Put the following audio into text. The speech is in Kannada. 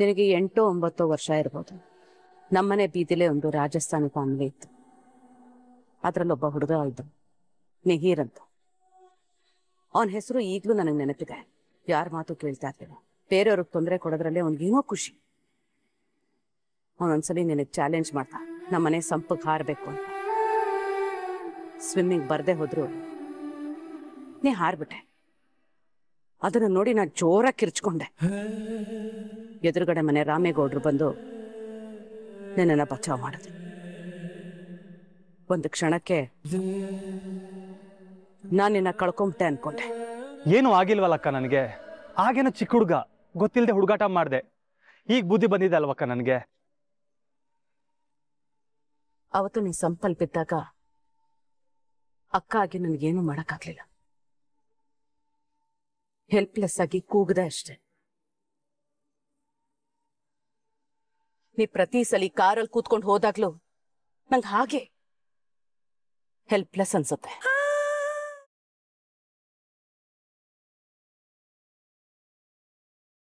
ನಿನಗೆ ಎಂಟೋ ಒಂಬತ್ತೋ ವರ್ಷ ಇರ್ಬೋದು ನಮ್ಮನೆ ಬೀದಿಲೆ ಒಂದು ರಾಜಸ್ಥಾನಿ ಫ್ಯಾಮಿಲಿ ಇತ್ತು ಅದರಲ್ಲೊಬ್ಬ ಹುಡುಗ ಇದ್ದ ಮೆಹೀರ್ ಅಂತ ಅವನ ಹೆಸರು ಈಗಲೂ ನನಗೆ ನೆನಪಿದೆ ಯಾರ ಮಾತು ಕೇಳ್ತಾ ಇರ್ಲಿಲ್ಲ ಬೇರೆಯವ್ರಿಗೆ ತೊಂದರೆ ಕೊಡೋದ್ರಲ್ಲೇ ಅವ್ನಿಗೇನೋ ಖುಷಿ ಅವನೊಂದ್ಸಲಿ ನಿನಗೆ ಚಾಲೆಂಜ್ ಮಾಡ್ತಾ ನಮ್ಮನೆ ಸಂಪಕ್ಕೆ ಹಾರಬೇಕು ಅಂತ ಸ್ವಿಮ್ಮಿಂಗ್ ಬರದೆ ಹೋದ್ರು ನೀ ಹಾರ್ಬಿಟ್ಟೆ ಅದನ್ನು ನೋಡಿ ನಾನು ಜೋರಾಗಿ ಕಿರ್ಚ್ಕೊಂಡೆ ಎದುರುಗಡೆ ಮನೆ ರಾಮೇಗೌಡರು ಬಂದು ನನ್ನನ್ನ ಬಚಾವ್ ಮಾಡಿದ್ರು ಒಂದು ಕ್ಷಣಕ್ಕೆ ನಾನು ನಿನ್ನ ಕಳ್ಕೊಂಬಿಟ್ಟೆ ಅನ್ಕೊಂಡೆ ಏನು ಆಗಿಲ್ವಲ್ಲಕ್ಕ ನನಗೆ ಆಗೇನು ಚಿಕ್ಕ ಹುಡುಗ ಗೊತ್ತಿಲ್ಲದೆ ಹುಡುಗಾಟ ಮಾಡಿದೆ ಈಗ ಬುದ್ಧಿ ಬಂದಿದೆ ಅಲ್ವಕ್ಕ ನನಗೆ ಅವತ್ತು ನೀ ಸಂಪಲ್ಪಿದ್ದಾಗ ಅಕ್ಕ ಆಗಿ ನನಗೇನು ಮಾಡಕ್ಕಾಗ್ಲಿಲ್ಲ ಹೆಲ್ಪ್ಲೆಸ್ ಆಗಿ ಕೂಗದೆ ಅಷ್ಟೇ ನೀ ಪ್ರತಿ ಸಲಿ ಕಾರಲ್ಲಿ ಕೂತ್ಕೊಂಡು ಹೋದಾಗ್ಲೂ ನಂಗೆ ಹಾಗೆ ಹೆಲ್ಪ್ಲೆಸ್ ಅನ್ಸುತ್ತೆ